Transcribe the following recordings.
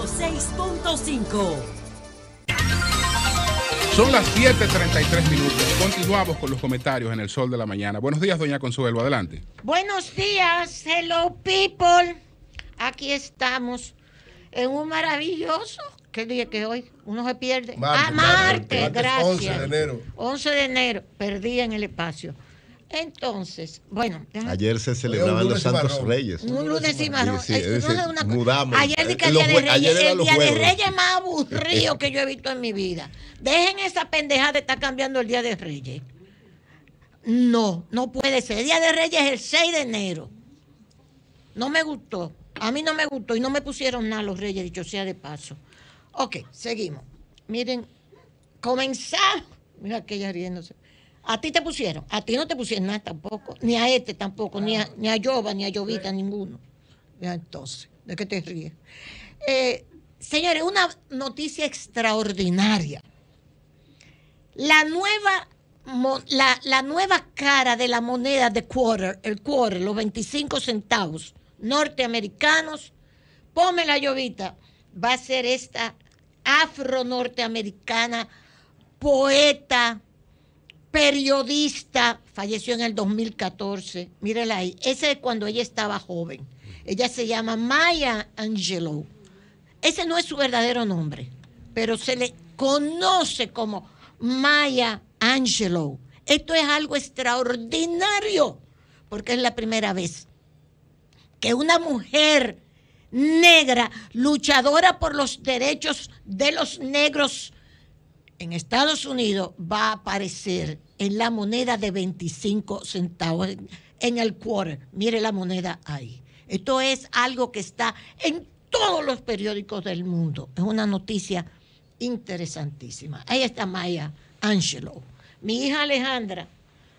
6.5 Son las 7:33 minutos. Continuamos con los comentarios en el sol de la mañana. Buenos días, doña Consuelo, adelante. Buenos días, hello people. Aquí estamos en un maravilloso. ¿Qué día que hoy? Uno se pierde. Marte, ah, gracias. 11 de enero. 11 de enero, perdí en el espacio. Entonces, bueno. Ayer se celebraban los Santos Reyes. Un lunes y mudamos. Ayer que el eh, día de Reyes, es el día de Reyes más aburrido eh, que yo he visto en mi vida. Dejen esa pendejada de estar cambiando el día de Reyes. No, no puede ser. El día de Reyes es el 6 de enero. No me gustó. A mí no me gustó y no me pusieron nada los Reyes, dicho sea de paso. Ok, seguimos. Miren, comenzamos Mira aquella riéndose a ti te pusieron, a ti no te pusieron nada tampoco, ni a este tampoco, ni a, ni Yoba, ni a Yovita, ninguno. entonces, ¿de qué te ríes? Eh, señores, una noticia extraordinaria. La nueva, la, la nueva cara de la moneda de quarter, el quarter, los 25 centavos norteamericanos, ponme la llovita, va a ser esta afro-norteamericana poeta periodista, falleció en el 2014, mírela ahí, ese es cuando ella estaba joven. Ella se llama Maya Angelou. Ese no es su verdadero nombre, pero se le conoce como Maya Angelou. Esto es algo extraordinario, porque es la primera vez que una mujer negra, luchadora por los derechos de los negros en Estados Unidos va a aparecer en la moneda de 25 centavos, en el quarter. Mire la moneda ahí. Esto es algo que está en todos los periódicos del mundo. Es una noticia interesantísima. Ahí está Maya Angelo. Mi hija Alejandra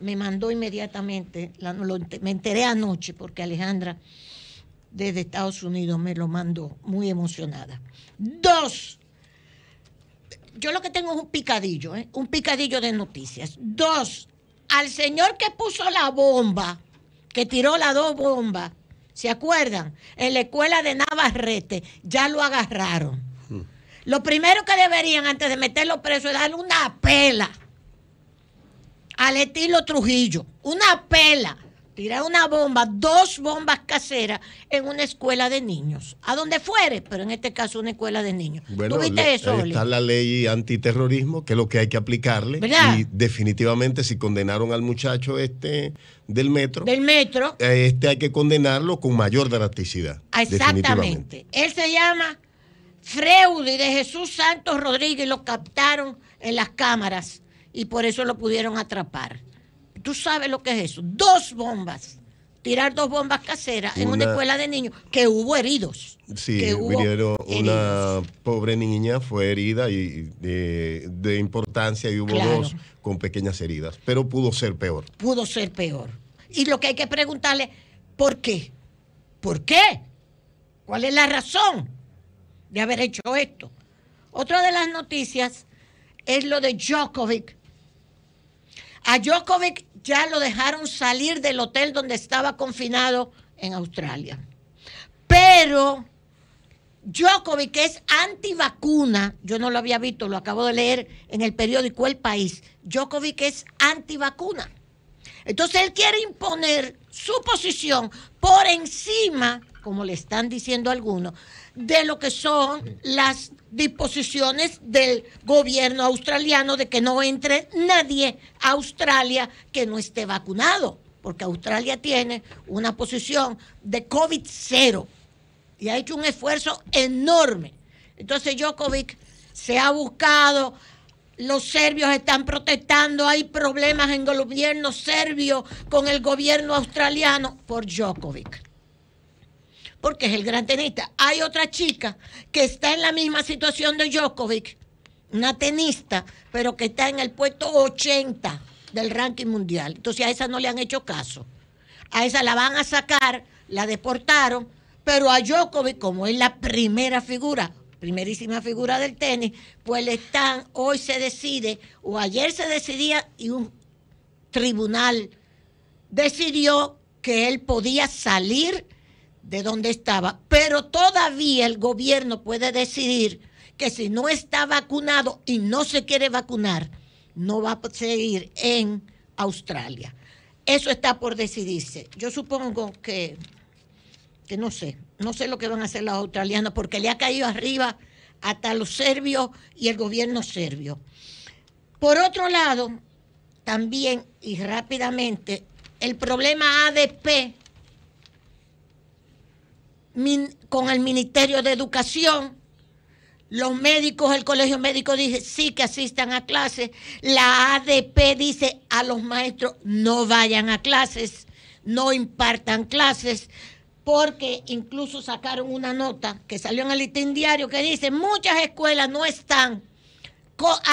me mandó inmediatamente, me enteré anoche porque Alejandra desde Estados Unidos me lo mandó, muy emocionada. Dos yo lo que tengo es un picadillo, ¿eh? un picadillo de noticias. Dos, al señor que puso la bomba, que tiró las dos bombas, ¿se acuerdan? En la escuela de Navarrete, ya lo agarraron. Hmm. Lo primero que deberían antes de meterlo preso es darle una pela al estilo Trujillo, una pela tirar una bomba, dos bombas caseras en una escuela de niños, a donde fuere, pero en este caso una escuela de niños. Bueno, Está la ley antiterrorismo, que es lo que hay que aplicarle. Y definitivamente si condenaron al muchacho este del metro, del metro, este hay que condenarlo con mayor drasticidad. Exactamente. Él se llama Freudi de Jesús Santos Rodríguez, lo captaron en las cámaras y por eso lo pudieron atrapar. ¿Tú sabes lo que es eso? Dos bombas. Tirar dos bombas caseras en una escuela de niños que hubo heridos. Sí, hubo una pobre niña fue herida y de, importancia y hubo dos con pequeñas heridas, pero pudo ser peor. Pudo ser peor. Y lo que hay que preguntarle, ¿por qué? ¿Por qué? ¿Cuál es la razón de haber hecho esto? Otra de las noticias es lo de Djokovic. A Djokovic ya lo dejaron salir del hotel donde estaba confinado en Australia. Pero Djokovic, que es antivacuna, yo no lo había visto, lo acabo de leer en el periódico El País, Djokovic es antivacuna. Entonces él quiere imponer su posición por encima, como le están diciendo algunos, de lo que son las disposiciones del gobierno australiano de que no entre nadie a Australia que no esté vacunado, porque Australia tiene una posición de COVID cero y ha hecho un esfuerzo enorme. Entonces Jokovic se ha buscado los serbios están protestando, hay problemas en el gobierno serbio con el gobierno australiano por Djokovic. Porque es el gran tenista. Hay otra chica que está en la misma situación de Djokovic, una tenista, pero que está en el puesto 80 del ranking mundial. Entonces a esa no le han hecho caso. A esa la van a sacar, la deportaron, pero a Djokovic, como es la primera figura primerísima figura del tenis, pues le están, hoy se decide, o ayer se decidía, y un tribunal decidió que él podía salir de donde estaba, pero todavía el gobierno puede decidir que si no está vacunado y no se quiere vacunar, no va a seguir en Australia. Eso está por decidirse. Yo supongo que que no sé, no sé lo que van a hacer los australianos porque le ha caído arriba hasta los serbios y el gobierno serbio. Por otro lado, también y rápidamente, el problema ADP con el Ministerio de Educación, los médicos, el Colegio Médico dice sí que asistan a clases, la ADP dice a los maestros no vayan a clases, no impartan clases, porque incluso sacaron una nota que salió en el listín diario que dice, muchas escuelas no están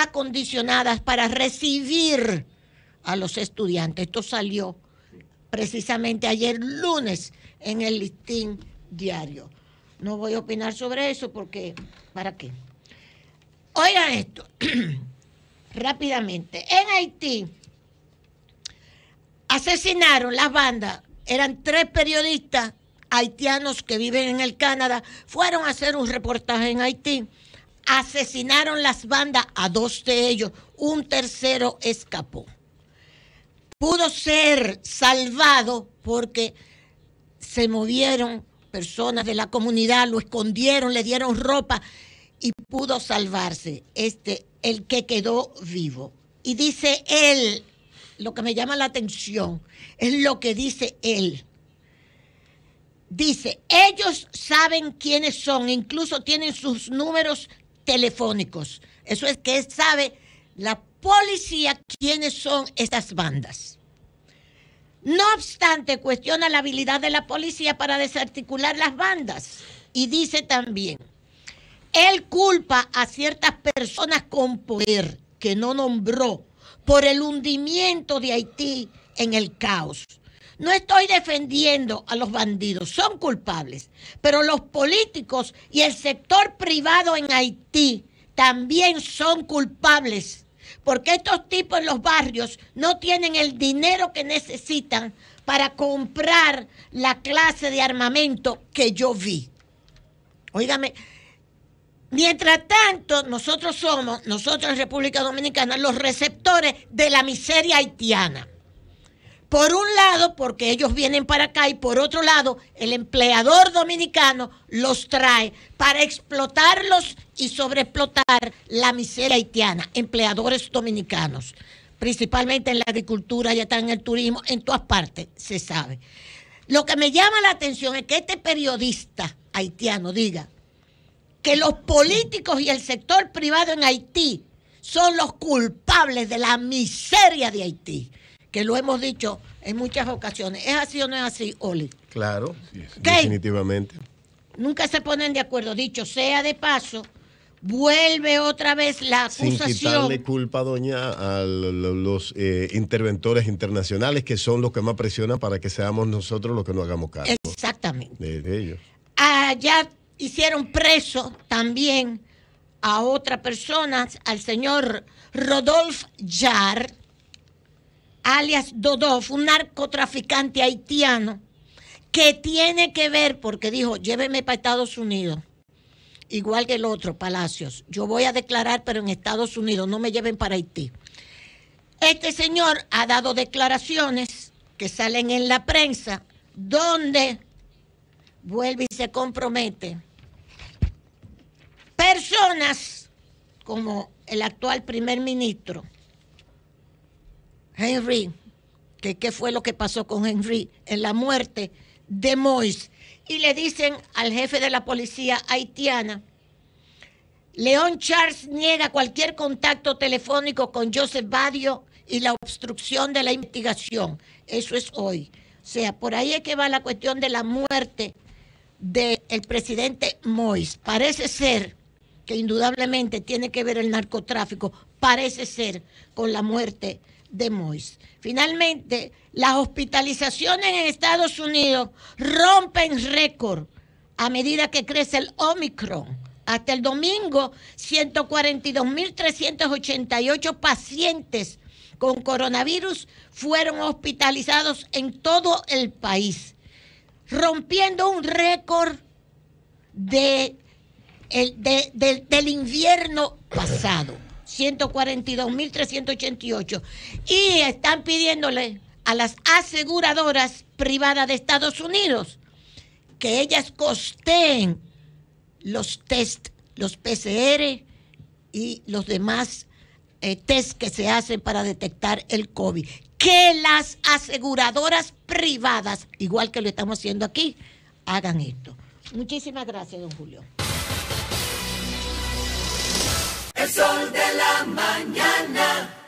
acondicionadas para recibir a los estudiantes. Esto salió precisamente ayer lunes en el listín diario. No voy a opinar sobre eso porque, ¿para qué? Oigan esto, rápidamente. En Haití asesinaron las bandas, eran tres periodistas haitianos que viven en el Canadá fueron a hacer un reportaje en Haití. Asesinaron las bandas a dos de ellos, un tercero escapó. Pudo ser salvado porque se movieron personas de la comunidad, lo escondieron, le dieron ropa y pudo salvarse este el que quedó vivo. Y dice él, lo que me llama la atención es lo que dice él Dice, ellos saben quiénes son, incluso tienen sus números telefónicos. Eso es que sabe la policía quiénes son estas bandas. No obstante, cuestiona la habilidad de la policía para desarticular las bandas y dice también, él culpa a ciertas personas con poder que no nombró por el hundimiento de Haití en el caos no estoy defendiendo a los bandidos, son culpables, pero los políticos y el sector privado en Haití también son culpables, porque estos tipos en los barrios no tienen el dinero que necesitan para comprar la clase de armamento que yo vi. Óigame, Mientras tanto, nosotros somos, nosotros en República Dominicana, los receptores de la miseria haitiana. Por un lado, porque ellos vienen para acá y por otro lado, el empleador dominicano los trae para explotarlos y sobreexplotar la miseria haitiana, empleadores dominicanos, principalmente en la agricultura, ya están en el turismo, en todas partes, se sabe. Lo que me llama la atención es que este periodista haitiano diga que los políticos y el sector privado en Haití son los culpables de la miseria de Haití que lo hemos dicho en muchas ocasiones. ¿Es así o no es así, Oli? Claro, definitivamente. Nunca se ponen de acuerdo. Dicho sea de paso, vuelve otra vez la acusación. Sin quitarle culpa, doña, a los eh, interventores internacionales que son los que más presionan para que seamos nosotros los que no hagamos caso. Exactamente. De, ellos. Allá hicieron preso también a otra persona, al señor Rodolphe Jarre alias fue un narcotraficante haitiano, que tiene que ver, porque dijo, lléveme para Estados Unidos, igual que el otro, Palacios. Yo voy a declarar, pero en Estados Unidos, no me lleven para Haití. Este señor ha dado declaraciones que salen en la prensa, donde vuelve y se compromete personas como el actual primer ministro, Henry, que qué fue lo que pasó con Henry en la muerte de Mois. Y le dicen al jefe de la policía haitiana, León Charles niega cualquier contacto telefónico con Joseph Badio y la obstrucción de la investigación. Eso es hoy. O sea, por ahí es que va la cuestión de la muerte del presidente Mois. Parece ser que indudablemente tiene que ver el narcotráfico, parece ser con la muerte de Mois. Finalmente, las hospitalizaciones en Estados Unidos rompen récord a medida que crece el Omicron. Hasta el domingo, 142.388 pacientes con coronavirus fueron hospitalizados en todo el país, rompiendo un récord de, del invierno pasado. 142.388 y están pidiéndole a las aseguradoras privadas de Estados Unidos que ellas costeen los test, los PCR y los demás eh, test que se hacen para detectar el COVID. Que las aseguradoras privadas, igual que lo estamos haciendo aquí, hagan esto. Muchísimas gracias, don Julio el sol de la mañana.